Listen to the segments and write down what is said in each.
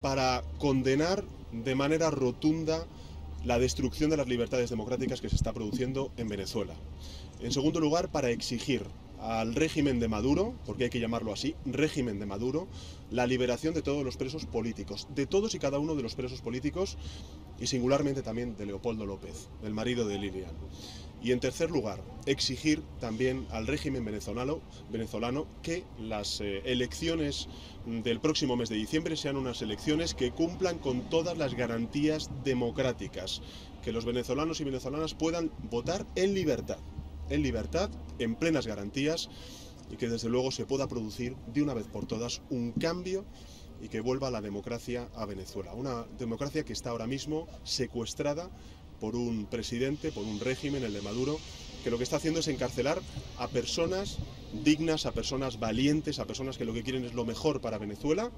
para condenar de manera rotunda la destrucción de las libertades democráticas que se está produciendo en Venezuela. En segundo lugar, para exigir al régimen de Maduro, porque hay que llamarlo así, régimen de Maduro, la liberación de todos los presos políticos, de todos y cada uno de los presos políticos y singularmente también de Leopoldo López, el marido de Lilian. Y en tercer lugar, exigir también al régimen venezolano, venezolano que las eh, elecciones del próximo mes de diciembre sean unas elecciones que cumplan con todas las garantías democráticas, que los venezolanos y venezolanas puedan votar en libertad, en libertad, en plenas garantías y que desde luego se pueda producir de una vez por todas un cambio y que vuelva la democracia a Venezuela. Una democracia que está ahora mismo secuestrada por un presidente, por un régimen, el de Maduro, que lo que está haciendo es encarcelar a personas dignas, a personas valientes, a personas que lo que quieren es lo mejor para Venezuela,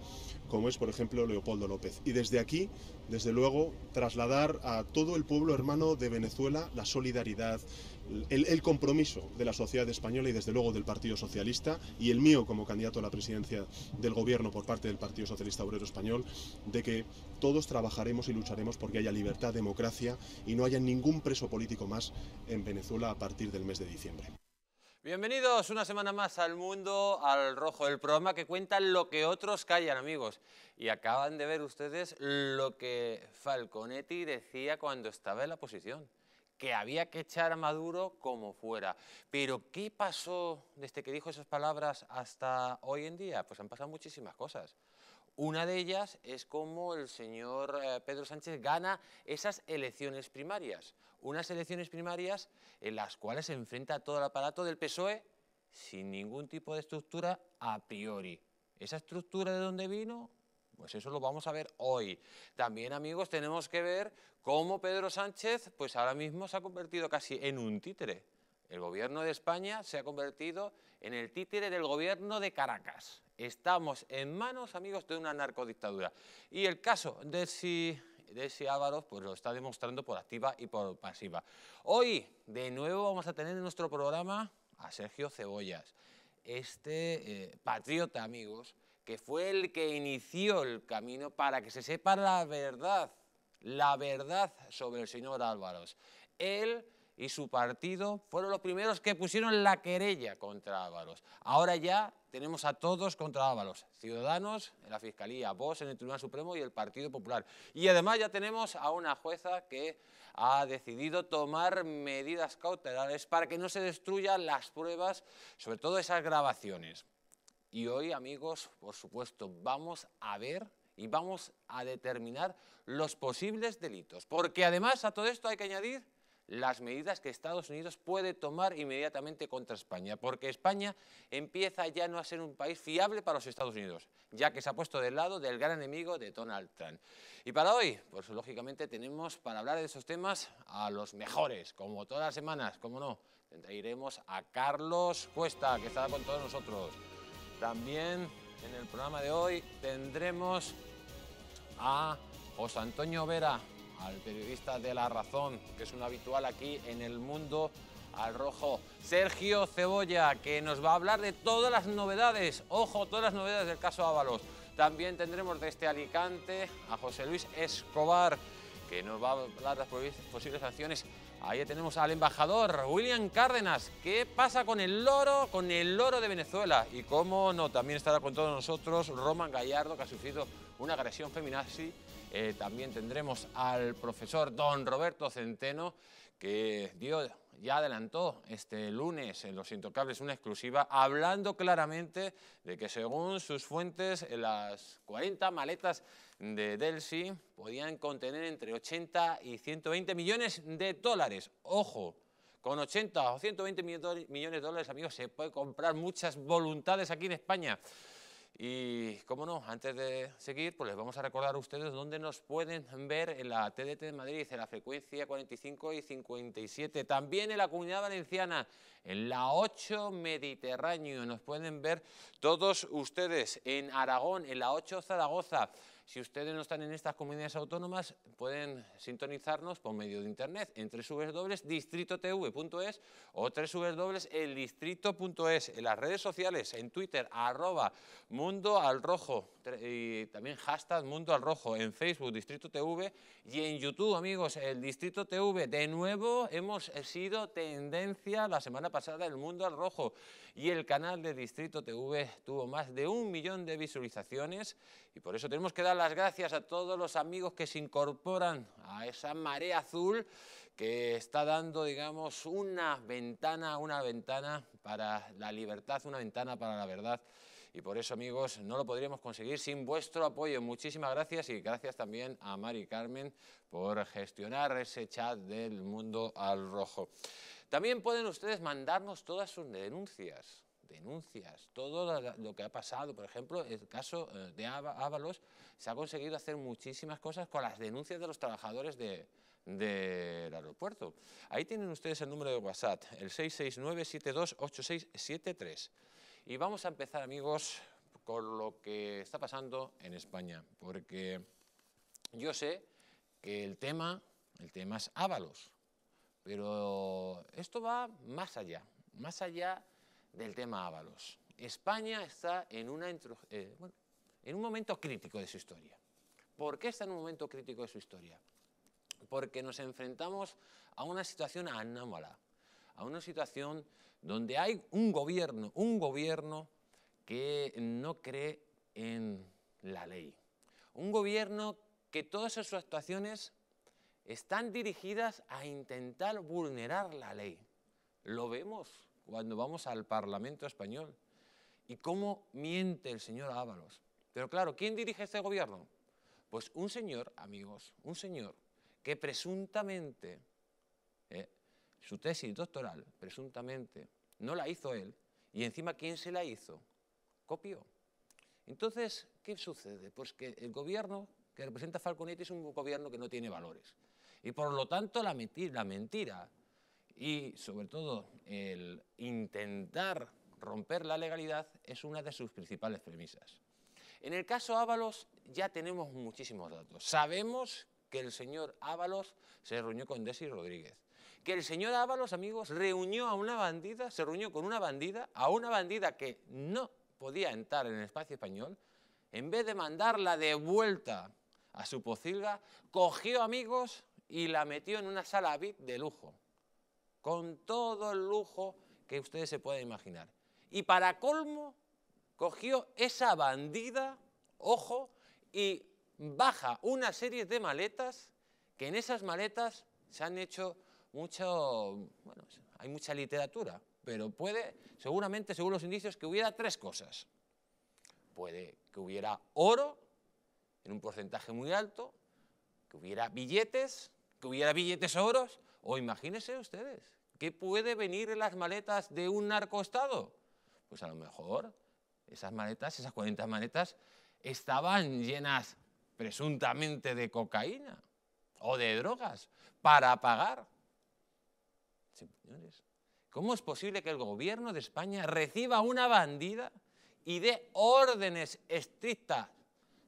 como es, por ejemplo, Leopoldo López. Y desde aquí, desde luego, trasladar a todo el pueblo hermano de Venezuela la solidaridad, el, compromiso de la sociedad española y desde luego del Partido Socialista y el mío como candidato a la presidencia del gobierno por parte del Partido Socialista Obrero Español de que todos trabajaremos y lucharemos porque haya libertad, democracia y no haya ningún preso político más en Venezuela a partir del mes de diciembre. Bienvenidos una semana más al Mundo al Rojo, el programa que cuenta lo que otros callan, amigos. Y acaban de ver ustedes lo que Falconetti decía cuando estaba en la posición que había que echar a Maduro como fuera. Pero ¿qué pasó desde que dijo esas palabras hasta hoy en día? Pues han pasado muchísimas cosas. Una de ellas es cómo el señor eh, Pedro Sánchez gana esas elecciones primarias. Unas elecciones primarias en las cuales se enfrenta a todo el aparato del PSOE sin ningún tipo de estructura a priori. ¿Esa estructura de dónde vino? Pues eso lo vamos a ver hoy. También, amigos, tenemos que ver cómo Pedro Sánchez, pues ahora mismo se ha convertido casi en un títere. El gobierno de España se ha convertido en el títere del gobierno de Caracas. Estamos en manos, amigos, de una narcodictadura. Y el caso de si de ese Ávaros, pues lo está demostrando por activa y por pasiva. Hoy, de nuevo, vamos a tener en nuestro programa a Sergio Cebollas, este eh, patriota, amigos, que fue el que inició el camino para que se sepa la verdad, la verdad sobre el señor Álvaros. Él y su partido fueron los primeros que pusieron la querella contra Álvaros. Ahora ya tenemos a todos contra Álvaros, Ciudadanos, en la Fiscalía, vos en el Tribunal Supremo y el Partido Popular. Y además ya tenemos a una jueza que ha decidido tomar medidas cautelares para que no se destruyan las pruebas, sobre todo esas grabaciones. Y hoy, amigos, por supuesto, vamos a ver y vamos a determinar los posibles delitos. Porque además a todo esto hay que añadir las medidas que Estados Unidos puede tomar inmediatamente contra España, porque España empieza ya no a ser un país fiable para los Estados Unidos, ya que se ha puesto del lado del gran enemigo de Donald Trump. Y para hoy, pues lógicamente tenemos para hablar de esos temas a los mejores, como todas las semanas, como no, iremos a Carlos Cuesta, que está con todos nosotros. También en el programa de hoy tendremos a José Antonio Vera, al periodista de La Razón, que es un habitual aquí en el mundo al rojo. Sergio Cebolla, que nos va a hablar de todas las novedades, ojo, todas las novedades del caso Ábalos. También tendremos desde este Alicante a José Luis Escobar, que nos va a hablar de las posibles sanciones Ahí tenemos al embajador William Cárdenas. ¿Qué pasa con el loro, con el loro de Venezuela? Y cómo no, también estará con todos nosotros Roman Gallardo, que ha sufrido una agresión feminazi. Eh, también tendremos al profesor don Roberto Centeno, que dio, ya adelantó este lunes en Los Intocables una exclusiva, hablando claramente de que según sus fuentes, las 40 maletas de Delsi podían contener entre 80 y 120 millones de dólares. Ojo, con 80 o 120 millones de dólares, amigos, se puede comprar muchas voluntades aquí en España. Y, como no, antes de seguir, pues les vamos a recordar a ustedes dónde nos pueden ver en la TDT de Madrid, en la frecuencia 45 y 57. También en la Comunidad Valenciana, en la 8 Mediterráneo. Nos pueden ver todos ustedes en Aragón, en la 8 Zaragoza, si ustedes no están en estas comunidades autónomas, pueden sintonizarnos por medio de internet en www.distritotv.es o www.eldistrito.es, en las redes sociales, en Twitter, arroba mundo al rojo y también hashtag Mundo al Rojo en Facebook, Distrito TV y en YouTube, amigos, el Distrito TV. De nuevo hemos eh, sido tendencia la semana pasada el Mundo al Rojo y el canal de Distrito TV tuvo más de un millón de visualizaciones y por eso tenemos que dar las gracias a todos los amigos que se incorporan a esa marea azul que está dando, digamos, una ventana, una ventana para la libertad, una ventana para la verdad y por eso, amigos, no lo podríamos conseguir sin vuestro apoyo. Muchísimas gracias y gracias también a Mari Carmen por gestionar ese chat del mundo al rojo. También pueden ustedes mandarnos todas sus denuncias denuncias, todo lo que ha pasado. Por ejemplo, el caso eh, de Ábalos, se ha conseguido hacer muchísimas cosas con las denuncias de los trabajadores del aeropuerto. Ahí tienen ustedes el número de WhatsApp, el 669 728673 y vamos a empezar, amigos, con lo que está pasando en España, porque yo sé que el tema, el tema es Ábalos, pero esto va más allá, más allá del tema Ábalos. España está en, una, eh, en un momento crítico de su historia. ¿Por qué está en un momento crítico de su historia? Porque nos enfrentamos a una situación anómala, a una situación donde hay un gobierno, un gobierno que no cree en la ley. Un gobierno que todas sus actuaciones están dirigidas a intentar vulnerar la ley. Lo vemos cuando vamos al Parlamento español. ¿Y cómo miente el señor Ábalos? Pero claro, ¿quién dirige este gobierno? Pues un señor, amigos, un señor que presuntamente su tesis doctoral, presuntamente, no la hizo él, y encima, ¿quién se la hizo? Copió. Entonces, ¿qué sucede? Pues que el gobierno que representa Falconetti es un gobierno que no tiene valores. Y por lo tanto, la mentira, y sobre todo el intentar romper la legalidad es una de sus principales premisas. En el caso Ábalos ya tenemos muchísimos datos. Sabemos que el señor Ábalos se reunió con Desi Rodríguez que el señor Ábalos, amigos, reunió a una bandida, se reunió con una bandida, a una bandida que no podía entrar en el espacio español, en vez de mandarla de vuelta a su pocilga, cogió amigos y la metió en una sala VIP de lujo, con todo el lujo que ustedes se pueden imaginar. Y para colmo, cogió esa bandida, ojo, y baja una serie de maletas que en esas maletas se han hecho mucho, bueno, hay mucha literatura, pero puede, seguramente, según los indicios, que hubiera tres cosas. Puede que hubiera oro en un porcentaje muy alto, que hubiera billetes, que hubiera billetes oros, o imagínense ustedes, ¿qué puede venir en las maletas de un narcoestado? Pues a lo mejor esas maletas, esas 40 maletas, estaban llenas presuntamente de cocaína o de drogas para pagar ¿cómo es posible que el gobierno de España reciba una bandida y dé órdenes estrictas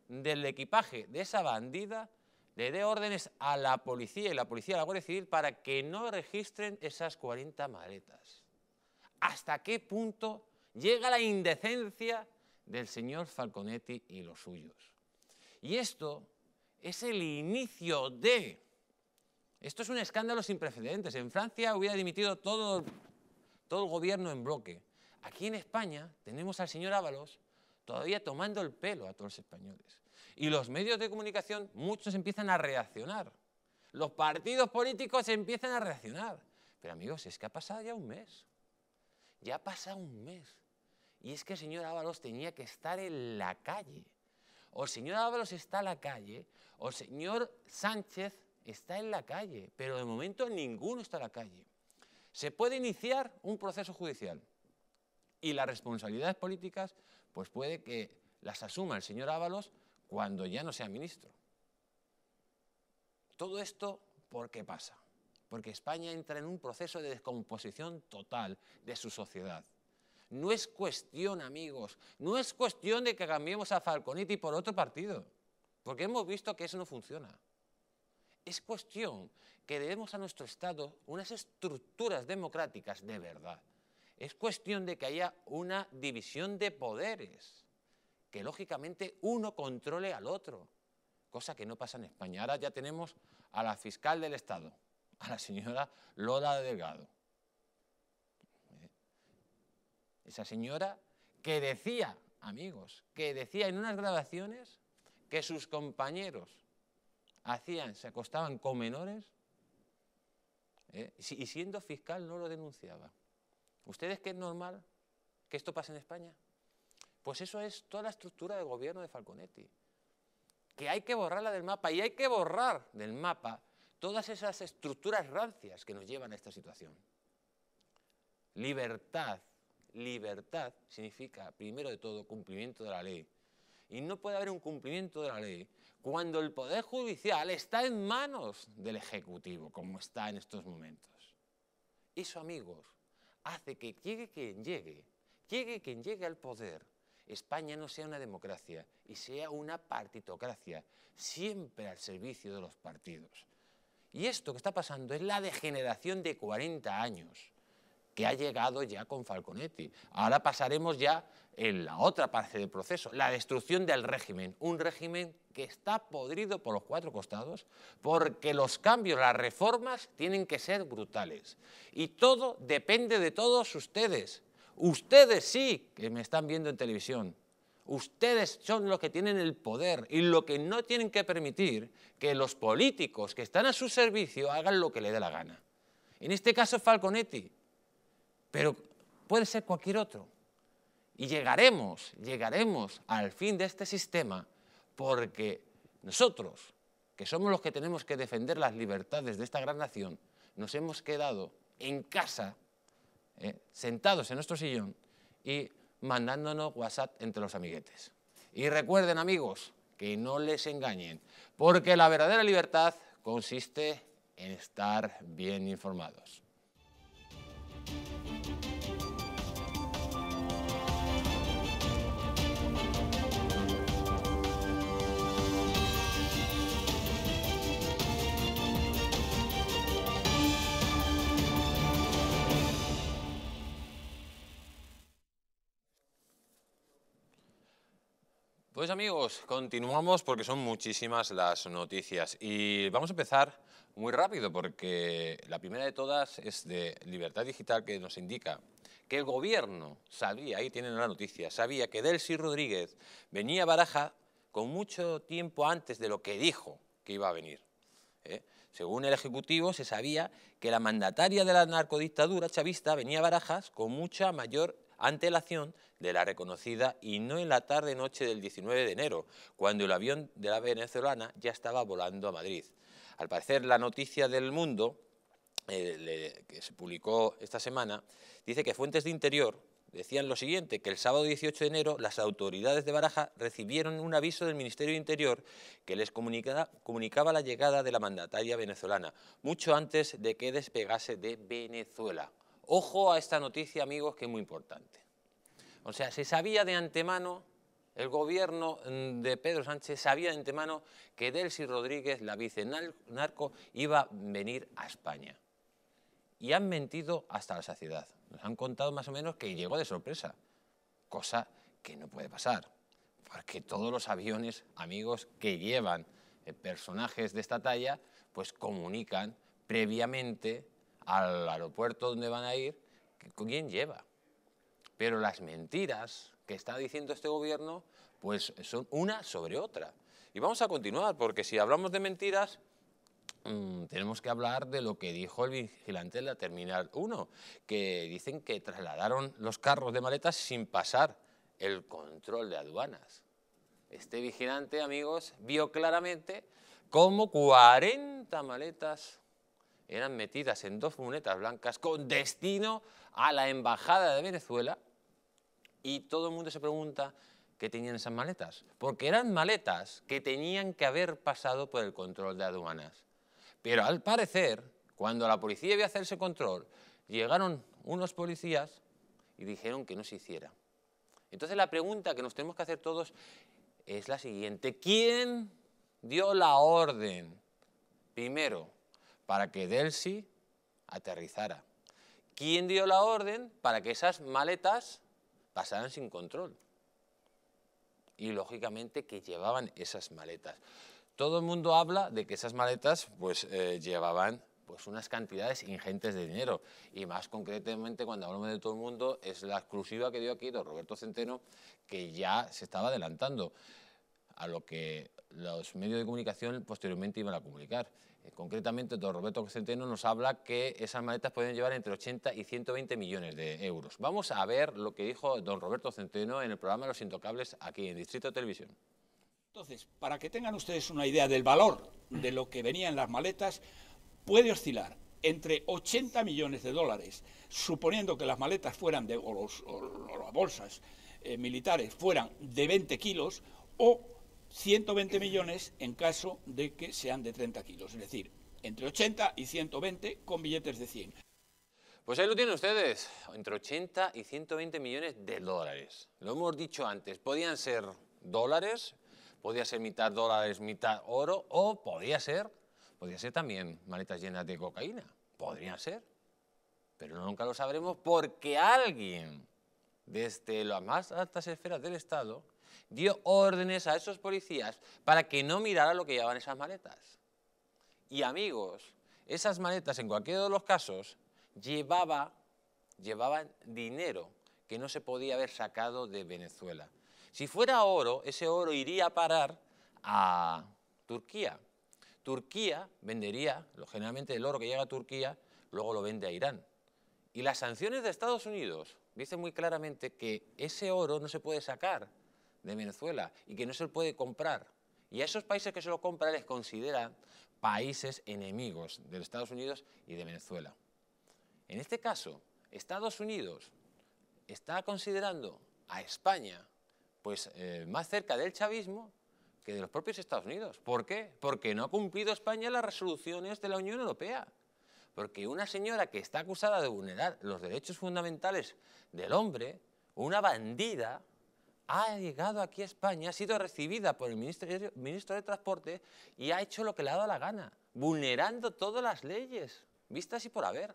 del equipaje de esa bandida? le dé órdenes a la policía y la policía de la Guardia Civil para que no registren esas 40 maletas. ¿Hasta qué punto llega la indecencia del señor Falconetti y los suyos? Y esto es el inicio de esto es un escándalo sin precedentes. En Francia hubiera dimitido todo, todo el gobierno en bloque. Aquí en España tenemos al señor Ábalos todavía tomando el pelo a todos los españoles. Y los medios de comunicación, muchos empiezan a reaccionar. Los partidos políticos empiezan a reaccionar. Pero amigos, es que ha pasado ya un mes. Ya ha pasado un mes. Y es que el señor Ábalos tenía que estar en la calle. O el señor Ábalos está en la calle, o el señor Sánchez está en la calle, pero de momento ninguno está en la calle. Se puede iniciar un proceso judicial y las responsabilidades políticas, pues puede que las asuma el señor Ábalos cuando ya no sea ministro. Todo esto, ¿por qué pasa? Porque España entra en un proceso de descomposición total de su sociedad. No es cuestión, amigos, no es cuestión de que cambiemos a Falconetti por otro partido, porque hemos visto que eso no funciona. Es cuestión que debemos a nuestro Estado unas estructuras democráticas de verdad. Es cuestión de que haya una división de poderes, que lógicamente uno controle al otro, cosa que no pasa en España. Ahora ya tenemos a la fiscal del Estado, a la señora Lola Delgado. ¿Eh? Esa señora que decía, amigos, que decía en unas grabaciones que sus compañeros hacían, se acostaban con menores ¿eh? y siendo fiscal no lo denunciaba. ¿Ustedes qué es normal que esto pase en España? Pues eso es toda la estructura de gobierno de Falconetti, que hay que borrarla del mapa y hay que borrar del mapa todas esas estructuras rancias que nos llevan a esta situación. Libertad, libertad significa primero de todo cumplimiento de la ley, y no puede haber un cumplimiento de la ley cuando el Poder Judicial está en manos del Ejecutivo, como está en estos momentos. Eso, amigos, hace que llegue quien llegue, llegue quien llegue al poder, España no sea una democracia y sea una partitocracia, siempre al servicio de los partidos. Y esto que está pasando es la degeneración de 40 años que ha llegado ya con Falconetti. Ahora pasaremos ya en la otra parte del proceso, la destrucción del régimen, un régimen que está podrido por los cuatro costados, porque los cambios, las reformas tienen que ser brutales. Y todo depende de todos ustedes. Ustedes sí que me están viendo en televisión. Ustedes son los que tienen el poder y lo que no tienen que permitir que los políticos que están a su servicio hagan lo que le dé la gana. En este caso Falconetti, pero puede ser cualquier otro. Y llegaremos, llegaremos al fin de este sistema porque nosotros, que somos los que tenemos que defender las libertades de esta gran nación, nos hemos quedado en casa, eh, sentados en nuestro sillón y mandándonos WhatsApp entre los amiguetes. Y recuerden amigos, que no les engañen, porque la verdadera libertad consiste en estar bien informados. Pues amigos, continuamos porque son muchísimas las noticias y vamos a empezar muy rápido porque la primera de todas es de Libertad Digital que nos indica que el gobierno sabía, ahí tienen la noticia, sabía que Delcy Rodríguez venía a Baraja con mucho tiempo antes de lo que dijo que iba a venir. ¿eh? Según el Ejecutivo, se sabía que la mandataria de la narcodictadura chavista venía a Barajas con mucha mayor ante la acción de la reconocida y no en la tarde-noche del 19 de enero, cuando el avión de la venezolana ya estaba volando a Madrid. Al parecer, la noticia del mundo eh, que se publicó esta semana dice que fuentes de interior decían lo siguiente, que el sábado 18 de enero las autoridades de Baraja recibieron un aviso del Ministerio de Interior que les comunicaba la llegada de la mandataria venezolana, mucho antes de que despegase de Venezuela. Ojo a esta noticia, amigos, que es muy importante. O sea, se sabía de antemano, el gobierno mm, de Pedro Sánchez sabía de antemano que Delcy Rodríguez, la vice narco, iba a venir a España. Y han mentido hasta la saciedad. Nos han contado más o menos que llegó de sorpresa, cosa que no puede pasar, porque todos los aviones, amigos, que llevan eh, personajes de esta talla, pues comunican previamente al aeropuerto donde van a ir, quién lleva? Pero las mentiras que está diciendo este gobierno, pues son una sobre otra. Y vamos a continuar, porque si hablamos de mentiras, mm, tenemos que hablar de lo que dijo el vigilante de la Terminal 1, que dicen que trasladaron los carros de maletas sin pasar el control de aduanas. Este vigilante, amigos, vio claramente cómo 40 maletas eran metidas en dos muletas blancas con destino a la Embajada de Venezuela y todo el mundo se pregunta qué tenían esas maletas, porque eran maletas que tenían que haber pasado por el control de aduanas. Pero al parecer, cuando la policía iba a hacerse control, llegaron unos policías y dijeron que no se hiciera. Entonces la pregunta que nos tenemos que hacer todos es la siguiente, ¿quién dio la orden? Primero, para que Delsi aterrizara. ¿Quién dio la orden para que esas maletas pasaran sin control? Y lógicamente que llevaban esas maletas. Todo el mundo habla de que esas maletas pues eh, llevaban pues unas cantidades ingentes de dinero y más concretamente cuando hablamos de todo el mundo es la exclusiva que dio aquí don Roberto Centeno que ya se estaba adelantando a lo que los medios de comunicación posteriormente iban a comunicar. Eh, concretamente don Roberto Centeno nos habla que esas maletas pueden llevar entre 80 y 120 millones de euros. Vamos a ver lo que dijo don Roberto Centeno en el programa Los Intocables aquí en Distrito Televisión. Entonces, para que tengan ustedes una idea del valor de lo que venía en las maletas, puede oscilar entre 80 millones de dólares, suponiendo que las maletas fueran de, o, las bolsas eh, militares fueran de 20 kilos, o 120 millones en caso de que sean de 30 kilos, es decir, entre 80 y 120 con billetes de 100. Pues ahí lo tienen ustedes, entre 80 y 120 millones de dólares. Lo hemos dicho antes, podían ser dólares, podía ser mitad dólares, mitad oro, o podía ser, podía ser también maletas llenas de cocaína, podría ser. Pero nunca lo sabremos porque alguien, desde las más altas esferas del Estado, dio órdenes a esos policías para que no mirara lo que llevaban esas maletas. Y amigos, esas maletas en cualquiera de los casos llevaban dinero que no se podía haber sacado de Venezuela. Si fuera oro, ese oro iría a parar a Turquía. Turquía vendería, generalmente el oro que llega a Turquía, luego lo vende a Irán. Y las sanciones de Estados Unidos dicen muy claramente que ese oro no se puede sacar de Venezuela y que no se lo puede comprar. Y a esos países que se lo compra les considera países enemigos de los Estados Unidos y de Venezuela. En este caso, Estados Unidos está considerando a España pues, eh, más cerca del chavismo que de los propios Estados Unidos. ¿Por qué? Porque no ha cumplido España las resoluciones de la Unión Europea. Porque una señora que está acusada de vulnerar los derechos fundamentales del hombre, una bandida, ha llegado aquí a España, ha sido recibida por el ministro de Transporte y ha hecho lo que le ha dado la gana, vulnerando todas las leyes, vistas y por haber.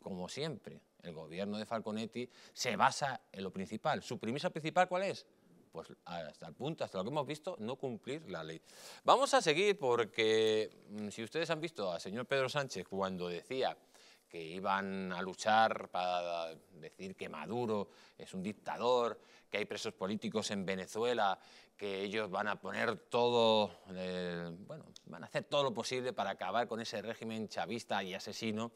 Como siempre, el gobierno de Falconetti se basa en lo principal. ¿Su premisa principal cuál es? Pues hasta el punto, hasta lo que hemos visto, no cumplir la ley. Vamos a seguir porque mm, si ustedes han visto al señor Pedro Sánchez cuando decía que iban a luchar para decir que Maduro es un dictador, que hay presos políticos en Venezuela, que ellos van a poner todo, eh, bueno, van a hacer todo lo posible para acabar con ese régimen chavista y asesino,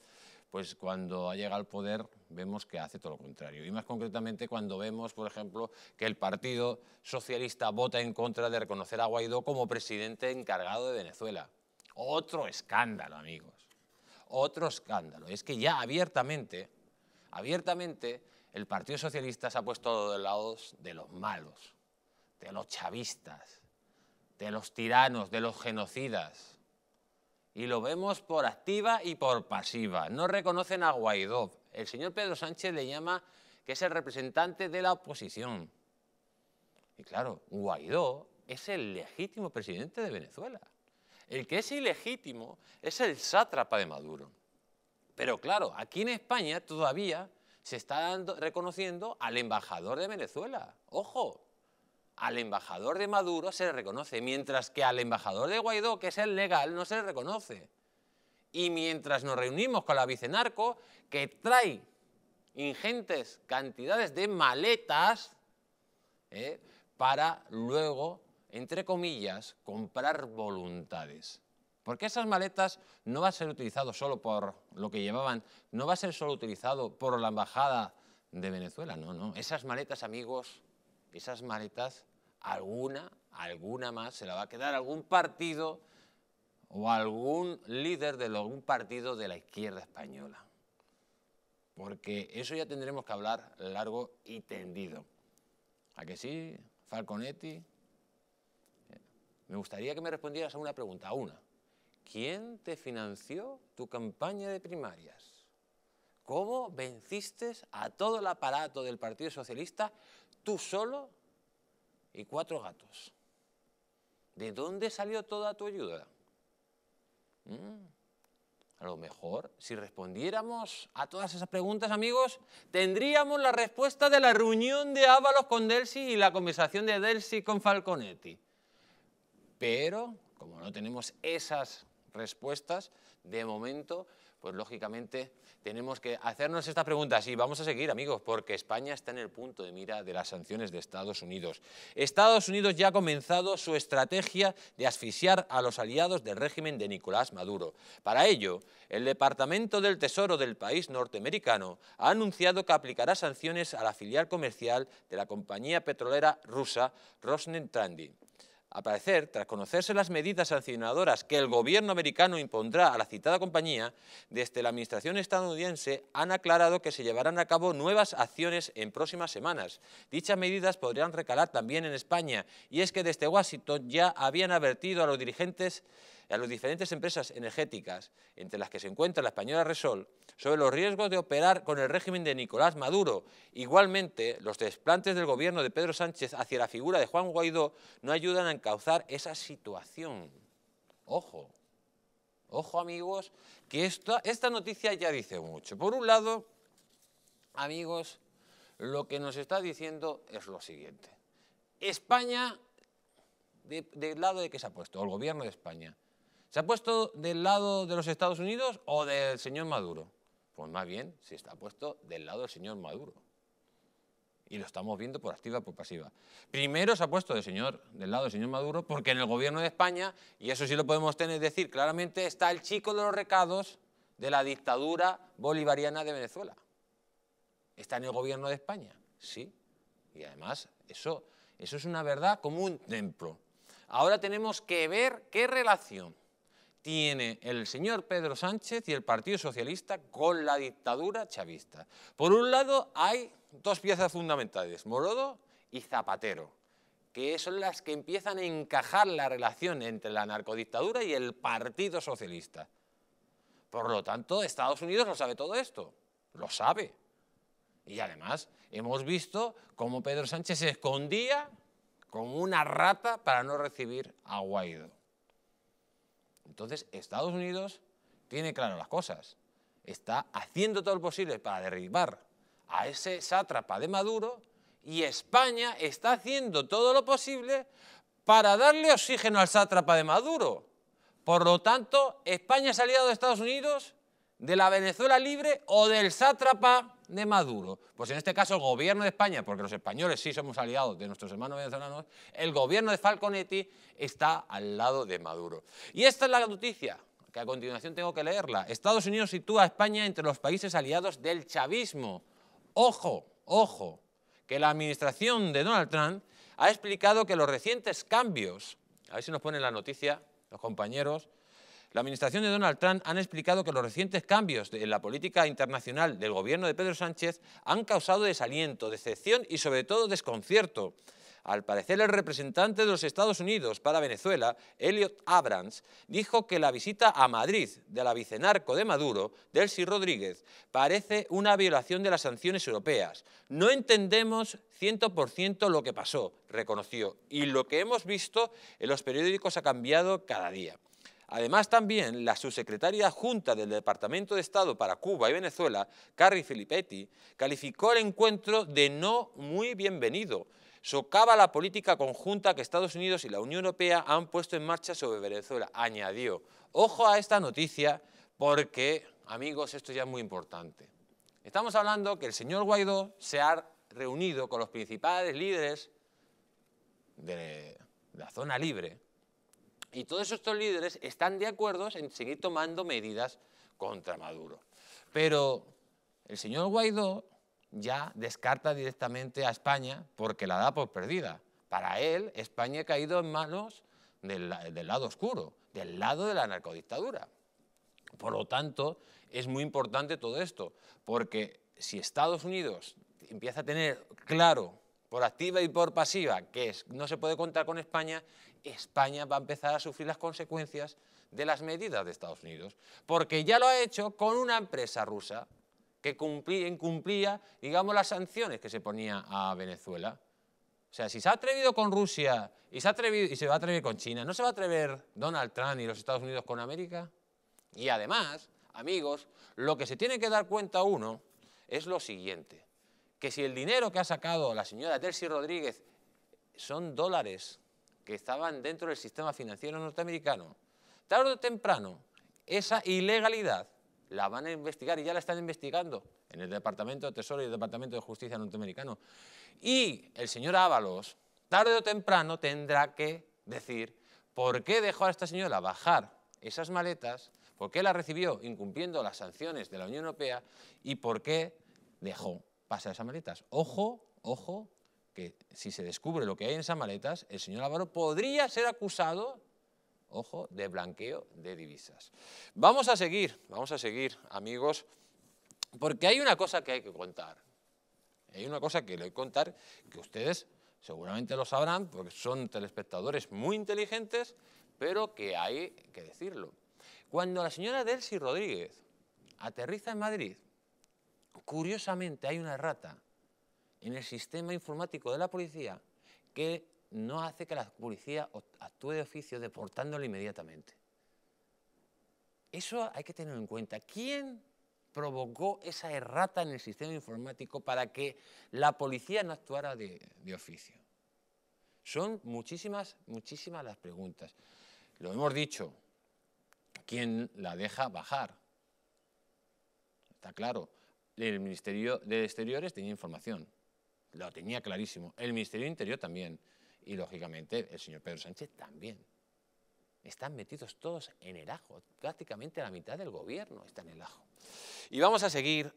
pues cuando ha llegado al poder vemos que hace todo lo contrario. Y más concretamente cuando vemos, por ejemplo, que el Partido Socialista vota en contra de reconocer a Guaidó como presidente encargado de Venezuela. Otro escándalo, amigos otro escándalo. Es que ya abiertamente, abiertamente, el Partido Socialista se ha puesto del lado de los malos, de los chavistas, de los tiranos, de los genocidas. Y lo vemos por activa y por pasiva. No reconocen a Guaidó. El señor Pedro Sánchez le llama que es el representante de la oposición. Y claro, Guaidó es el legítimo presidente de Venezuela. El que es ilegítimo es el sátrapa de Maduro. Pero claro, aquí en España todavía se está reconociendo al embajador de Venezuela. Ojo, al embajador de Maduro se le reconoce, mientras que al embajador de Guaidó, que es el legal, no se le reconoce. Y mientras nos reunimos con la vicenarco, que trae ingentes cantidades de maletas ¿eh? para luego entre comillas, comprar voluntades. Porque esas maletas no va a ser utilizado solo por lo que llevaban, no va a ser solo utilizado por la embajada de Venezuela, no, no. Esas maletas, amigos, esas maletas, alguna, alguna más se la va a quedar algún partido o algún líder de algún partido de la izquierda española. Porque eso ya tendremos que hablar largo y tendido. ¿A que sí, Falconetti? Me gustaría que me respondieras a una pregunta, una. ¿Quién te financió tu campaña de primarias? ¿Cómo venciste a todo el aparato del Partido Socialista tú solo y cuatro gatos? ¿De dónde salió toda tu ayuda? Mm. A lo mejor, si respondiéramos a todas esas preguntas, amigos, tendríamos la respuesta de la reunión de Ábalos con Delsi y la conversación de Delsi con Falconetti. Pero, como no tenemos esas respuestas, de momento, pues lógicamente tenemos que hacernos estas preguntas y vamos a seguir, amigos, porque España está en el punto de mira de las sanciones de Estados Unidos. Estados Unidos ya ha comenzado su estrategia de asfixiar a los aliados del régimen de Nicolás Maduro. Para ello, el Departamento del Tesoro del país norteamericano ha anunciado que aplicará sanciones a la filial comercial de la compañía petrolera rusa Rosneft al parecer, tras conocerse las medidas sancionadoras que el gobierno americano impondrá a la citada compañía, desde la administración estadounidense han aclarado que se llevarán a cabo nuevas acciones en próximas semanas. Dichas medidas podrían recalar también en España, y es que desde Washington ya habían advertido a los dirigentes a las diferentes empresas energéticas, entre las que se encuentra la española Resol, sobre los riesgos de operar con el régimen de Nicolás Maduro. Igualmente, los desplantes del gobierno de Pedro Sánchez hacia la figura de Juan Guaidó no ayudan a encauzar esa situación. Ojo, ojo amigos, que esta, noticia ya dice mucho. Por un lado, amigos, lo que nos está diciendo es lo siguiente. España, de, del lado de que se ha puesto, el gobierno de España, ¿Se ha puesto del lado de los Estados Unidos o del señor Maduro? Pues más bien se está puesto del lado del señor Maduro. Y lo estamos viendo por activa y por pasiva. Primero se ha puesto del, señor, del lado del señor Maduro porque en el gobierno de España, y eso sí lo podemos tener, decir claramente, está el chico de los recados de la dictadura bolivariana de Venezuela. Está en el gobierno de España, sí. Y además eso, eso es una verdad como un templo. Ahora tenemos que ver qué relación tiene el señor Pedro Sánchez y el Partido Socialista con la dictadura chavista. Por un lado hay dos piezas fundamentales, Morodo y Zapatero, que son las que empiezan a encajar la relación entre la narcodictadura y el Partido Socialista. Por lo tanto, Estados Unidos lo sabe todo esto, lo sabe. Y además hemos visto cómo Pedro Sánchez se escondía con una rata para no recibir a Guaidó. Entonces, Estados Unidos tiene claro las cosas. Está haciendo todo lo posible para derribar a ese sátrapa de Maduro y España está haciendo todo lo posible para darle oxígeno al sátrapa de Maduro. Por lo tanto, España es aliado de Estados Unidos, de la Venezuela libre o del sátrapa de Maduro. Pues en este caso el gobierno de España, porque los españoles sí somos aliados de nuestros hermanos venezolanos, el gobierno de Falconetti está al lado de Maduro. Y esta es la noticia que a continuación tengo que leerla. Estados Unidos sitúa a España entre los países aliados del chavismo. Ojo, ojo, que la administración de Donald Trump ha explicado que los recientes cambios, a ver si nos ponen la noticia los compañeros, la Administración de Donald Trump han explicado que los recientes cambios en la política internacional del gobierno de Pedro Sánchez han causado desaliento, decepción y sobre todo desconcierto. Al parecer, el representante de los Estados Unidos para Venezuela, Elliot Abrams, dijo que la visita a Madrid de la vicenarco de Maduro, Delcy Rodríguez, parece una violación de las sanciones europeas. No entendemos 100% lo que pasó, reconoció, y lo que hemos visto en los periódicos ha cambiado cada día. Además, también la subsecretaria junta del Departamento de Estado para Cuba y Venezuela, Carrie Filippetti, calificó el encuentro de no muy bienvenido. Socava la política conjunta que Estados Unidos y la Unión Europea han puesto en marcha sobre Venezuela. Añadió, ojo a esta noticia porque, amigos, esto ya es muy importante. Estamos hablando que el señor Guaidó se ha reunido con los principales líderes de la zona libre, y todos estos líderes están de acuerdo en seguir tomando medidas contra Maduro. Pero el señor Guaidó ya descarta directamente a España porque la da por perdida. Para él, España ha caído en manos del, lado oscuro, del lado de la narcodictadura. Por lo tanto, es muy importante todo esto, porque si Estados Unidos empieza a tener claro por activa y por pasiva, que no se puede contar con España, España va a empezar a sufrir las consecuencias de las medidas de Estados Unidos, porque ya lo ha hecho con una empresa rusa que cumplía, incumplía, digamos, las sanciones que se ponía a Venezuela. O sea, si se ha atrevido con Rusia y se, ha atrevido, y se va a atrever con China, ¿no se va a atrever Donald Trump y los Estados Unidos con América? Y además, amigos, lo que se tiene que dar cuenta uno es lo siguiente, que si el dinero que ha sacado la señora Terci Rodríguez son dólares que estaban dentro del sistema financiero norteamericano, tarde o temprano, esa ilegalidad la van a investigar y ya la están investigando en el Departamento de Tesoro y el Departamento de Justicia norteamericano. Y el señor Ábalos, tarde o temprano, tendrá que decir por qué dejó a esta señora bajar esas maletas, por qué la recibió incumpliendo las sanciones de la Unión Europea y por qué dejó pasar esas maletas. Ojo, ojo que si se descubre lo que hay en esas maletas, el señor Álvaro podría ser acusado, ojo, de blanqueo de divisas. Vamos a seguir, vamos a seguir, amigos, porque hay una cosa que hay que contar. Hay una cosa que le voy a contar que ustedes seguramente lo sabrán porque son telespectadores muy inteligentes, pero que hay que decirlo. Cuando la señora Delcy Rodríguez aterriza en Madrid, curiosamente hay una rata en el sistema informático de la policía que no hace que la policía actúe de oficio deportándolo inmediatamente. Eso hay que tenerlo en cuenta. ¿Quién provocó esa errata en el sistema informático para que la policía no actuara de, de oficio? Son muchísimas, muchísimas las preguntas. Lo hemos dicho, ¿quién la deja bajar? Está claro, el Ministerio de Exteriores tenía información lo tenía clarísimo, el Ministerio del Interior también, y lógicamente el señor Pedro Sánchez también. Están metidos todos en el ajo, prácticamente la mitad del gobierno está en el ajo. Y vamos a seguir,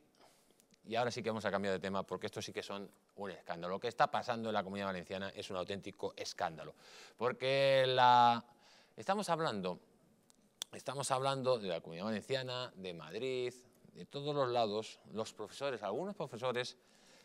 y ahora sí que vamos a cambiar de tema, porque esto sí que son un escándalo. Lo que está pasando en la Comunidad Valenciana es un auténtico escándalo, porque la... estamos hablando... Estamos hablando de la Comunidad Valenciana, de Madrid, de todos los lados, los profesores, algunos profesores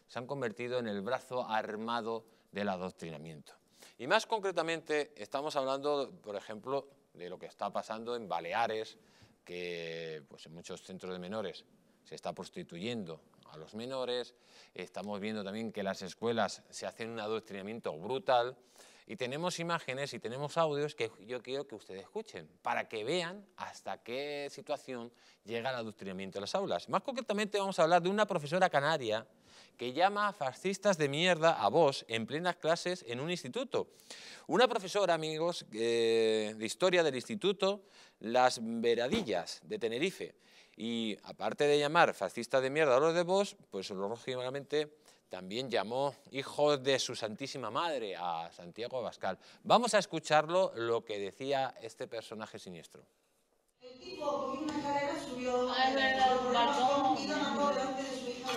se han convertido en el brazo armado del adoctrinamiento. Y más concretamente estamos hablando, por ejemplo, de lo que está pasando en Baleares, que pues, en muchos centros de menores se está prostituyendo a los menores, estamos viendo también que las escuelas se hacen un adoctrinamiento brutal, y tenemos imágenes y tenemos audios que yo quiero que ustedes escuchen para que vean hasta qué situación llega el adoctrinamiento de las aulas. Más concretamente vamos a hablar de una profesora canaria que llama fascistas de mierda a vos en plenas clases en un instituto. Una profesora, amigos, eh, de historia del instituto Las Veradillas de Tenerife. Y aparte de llamar fascistas de mierda a los de vos, pues lógicamente también llamó hijo de su Santísima Madre a Santiago Abascal. Vamos a escucharlo lo que decía este personaje siniestro. El tipo que una carrera subió a ah, la y delante de su hija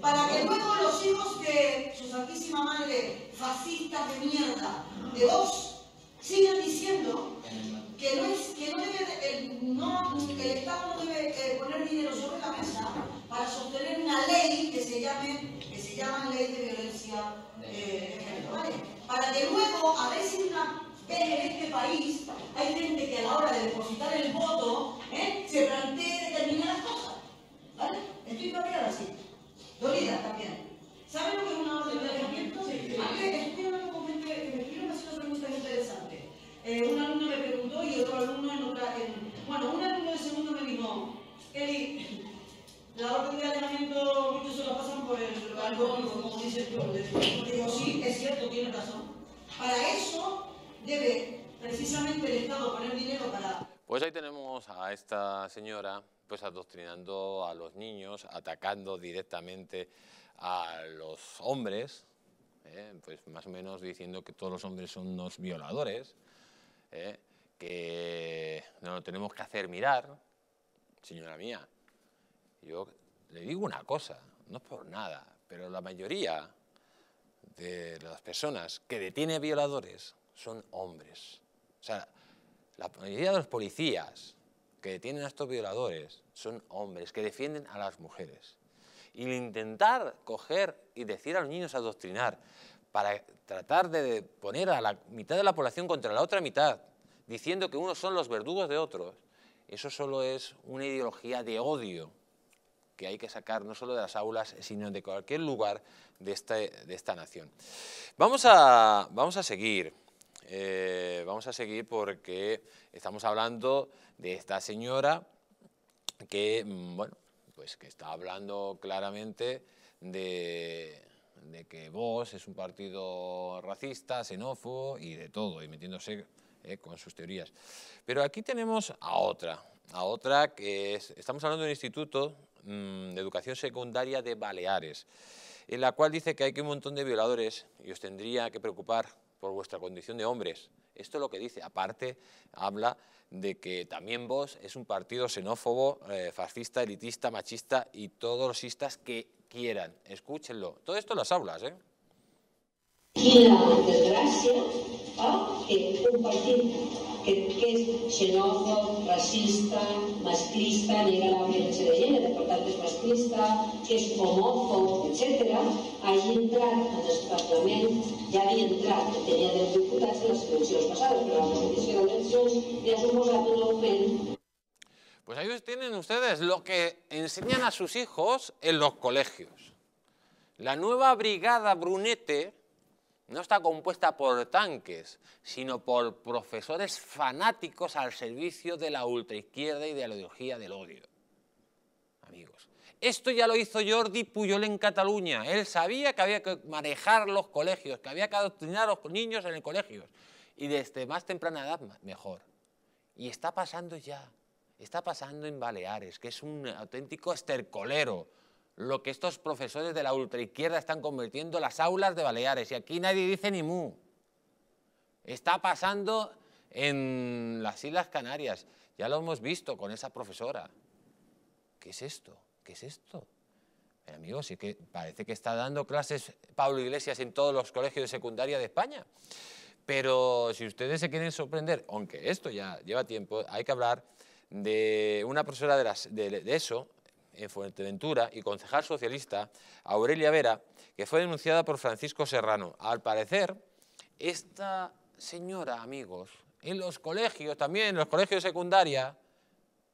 Para que luego los hijos de su Santísima Madre, fascista de mierda, de vos, sigan diciendo que no es que no debe, el, no, Estado no debe eh, poner dinero sobre la mesa para sostener una ley que se llame que se llama ley de violencia eh, ¿vale? para que luego a veces una en este país hay gente que a la hora de depositar el voto ¿eh? se plantee determinadas cosas ¿vale? estoy bloqueada así dolida también ¿saben lo que es una orden de alejamiento? estoy hablando con gente me una pregunta interesante eh, un alumno me preguntó y otro alumno en otra bueno un alumno de segundo me dijo Eli la orden de alejamiento muchos se la pasan por el balcón, como dice tú. Digo, sí, es cierto, tiene razón. Para eso debe precisamente el Estado poner dinero para... Pues ahí tenemos a esta señora pues adoctrinando a los niños, atacando directamente a los hombres, eh, pues más o menos diciendo que todos los hombres son unos violadores, eh, que no tenemos que hacer mirar, señora mía, yo le digo una cosa, no por nada, pero la mayoría de las personas que detienen violadores son hombres. O sea, la mayoría de los policías que detienen a estos violadores son hombres que defienden a las mujeres. Y intentar coger y decir a los niños adoctrinar para tratar de poner a la mitad de la población contra la otra mitad, diciendo que unos son los verdugos de otros, eso solo es una ideología de odio que hay que sacar no solo de las aulas, sino de cualquier lugar de, este, de esta nación. Vamos a, vamos a seguir, eh, vamos a seguir porque estamos hablando de esta señora que, mm, bueno, pues que está hablando claramente de, que vos es un partido racista, xenófobo y de todo, y metiéndose eh, con sus teorías. Pero aquí tenemos a otra, a otra que es, estamos hablando de un instituto Mm, de Educación Secundaria de Baleares, en la cual dice que hay que un montón de violadores y os tendría que preocupar por vuestra condición de hombres. Esto es lo que dice. Aparte, habla de que también vos es un partido xenófobo, eh, fascista, elitista, machista y todos los istas que quieran. Escúchenlo. Todo esto en las aulas, ¿eh? que es xenófobo, racista, masclista, llega la violencia de género, por tanto es masclista, que es homófobo, etc. Ahí entrar en el Parlament, ya havia entrat, que tenia 10 diputats en les elecciones pasadas, pero la y d'eleccions ja ha suposat un augment Pues ahí tienen ustedes lo que enseñan a sus hijos en los colegios. La nueva brigada Brunete, no está compuesta por tanques, sino por profesores fanáticos al servicio de la ultraizquierda y de la ideología del odio. Amigos, esto ya lo hizo Jordi Puyol en Cataluña. Él sabía que había que manejar los colegios, que había que adoctrinar a los niños en el colegio. Y desde más temprana edad, mejor. Y está pasando ya. Está pasando en Baleares, que es un auténtico estercolero lo que estos profesores de la ultraizquierda están convirtiendo las aulas de Baleares. Y aquí nadie dice ni mu. Está pasando en las Islas Canarias. Ya lo hemos visto con esa profesora. ¿Qué es esto? ¿Qué es esto? amigos, que parece que está dando clases Pablo Iglesias en todos los colegios de secundaria de España. Pero si ustedes se quieren sorprender, aunque esto ya lleva tiempo, hay que hablar de una profesora de eso, en eh, Fuerteventura y concejal socialista Aurelia Vera, que fue denunciada por Francisco Serrano. Al parecer, esta señora, amigos, en los colegios, también en los colegios de secundaria,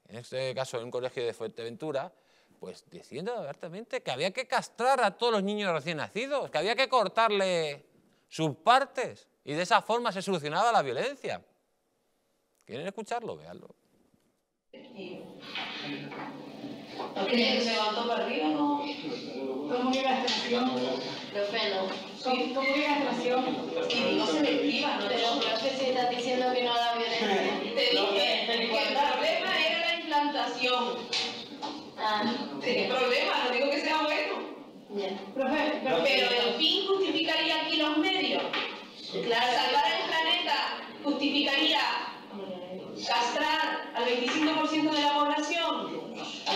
en este caso en un colegio de Fuerteventura, pues diciendo abiertamente que había que castrar a todos los niños recién nacidos, que había que cortarle sus partes y de esa forma se solucionaba la violencia. ¿Quieren escucharlo? Veanlo se levantó para arriba no? ¿Cómo llega la extracción? ¿Cómo llega la extracción? Y no se desviva, no Pero creo si estás diciendo que no da violencia. Te dije que el problema era la implantación. Ah. El problema, no digo que sea bueno. Pero el fin justificaría aquí los medios. Claro, salvar al planeta justificaría castrar al 25% de la población.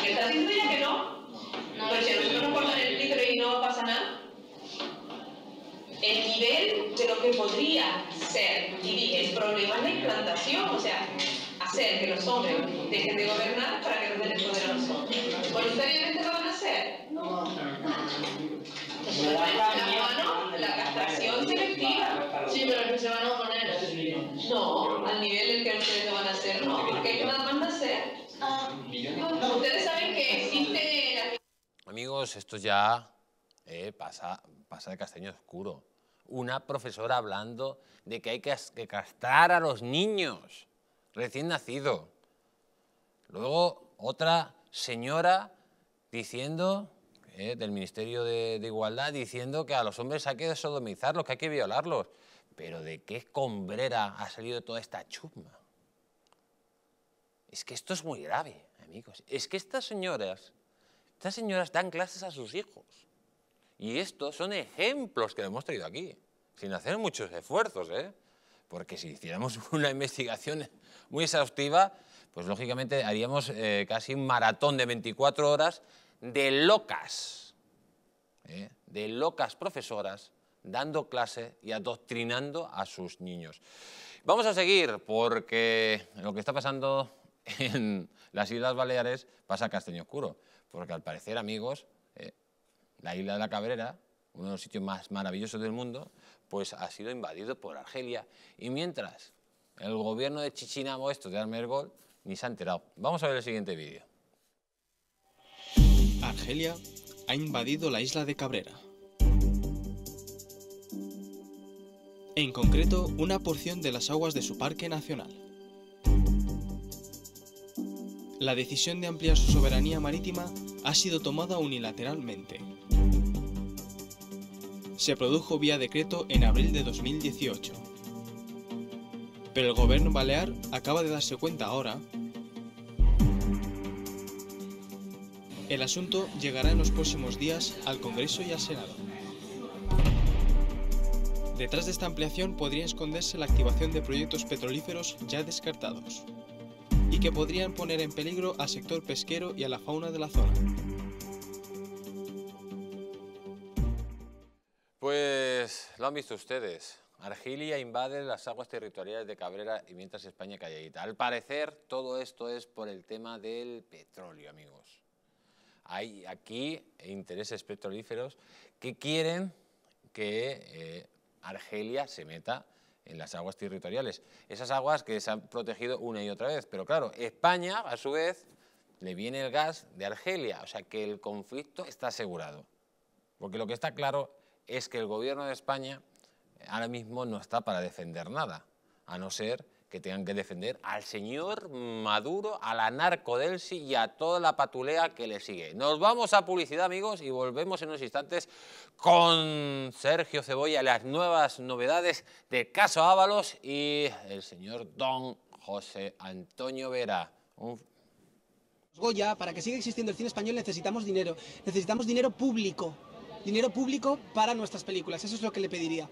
¿Estás diciendo ya que no. No, pues si nosotros nos cortan el clítoris y no pasa nada, el nivel de lo que podría ser, y dije, el problema es la implantación, o sea, hacer que los hombres dejen de gobernar para que no den el poder a los hombres. ¿Voluntariamente lo van a hacer? No. La mano, la castración selectiva. Sí, pero que se van a oponer. No, al nivel en que ustedes lo van a hacer, no, porque van a más ah, ah, Ustedes saben amigos, esto ya eh, pasa, de castaño oscuro. Una profesora hablando de que hay que, castrar a los niños recién nacidos. Luego otra señora diciendo, eh, del Ministerio de, Igualdad, diciendo que a los hombres hay que sodomizarlos, que hay que violarlos. Pero ¿de qué combrera ha salido toda esta chusma? Es que esto es muy grave, amigos. Es que estas señoras estas señoras dan clases a sus hijos. Y estos son ejemplos que hemos traído aquí, sin hacer muchos esfuerzos, ¿eh? Porque si hiciéramos una investigación muy exhaustiva, pues lógicamente haríamos eh, casi un maratón de 24 horas de locas, ¿eh? de locas profesoras dando clases y adoctrinando a sus niños. Vamos a seguir porque lo que está pasando en las Islas Baleares pasa a Casteño Oscuro porque al parecer, amigos, eh, la isla de la Cabrera, uno de los sitios más maravillosos del mundo, pues ha sido invadido por Argelia. Y mientras, el gobierno de Chichinamo, esto de Almergol, ni se ha enterado. Vamos a ver el siguiente vídeo. Argelia ha invadido la isla de Cabrera. En concreto, una porción de las aguas de su parque nacional. La decisión de ampliar su soberanía marítima ha sido tomada unilateralmente. Se produjo vía decreto en abril de 2018. Pero el gobierno balear acaba de darse cuenta ahora. El asunto llegará en los próximos días al Congreso y al Senado. Detrás de esta ampliación podría esconderse la activación de proyectos petrolíferos ya descartados que podrían poner en peligro al sector pesquero y a la fauna de la zona. Pues lo han visto ustedes. Argelia invade las aguas territoriales de Cabrera y mientras España calladita. Al parecer, todo esto es por el tema del petróleo, amigos. Hay aquí intereses petrolíferos que quieren que eh, Argelia se meta en las aguas territoriales. Esas aguas que se han protegido una y otra vez. Pero claro, España, a su vez, le viene el gas de Argelia. O sea que el conflicto está asegurado. Porque lo que está claro es que el gobierno de España ahora mismo no está para defender nada, a no ser que tengan que defender al señor Maduro, al anarco Delsi y a toda la patulea que le sigue. Nos vamos a publicidad, amigos, y volvemos en unos instantes con Sergio Cebolla, las nuevas novedades de caso Ábalos y el señor Don José Antonio Vera. Goya, para que siga existiendo el cine español necesitamos dinero, necesitamos dinero público, dinero público para nuestras películas, eso es lo que le pediría.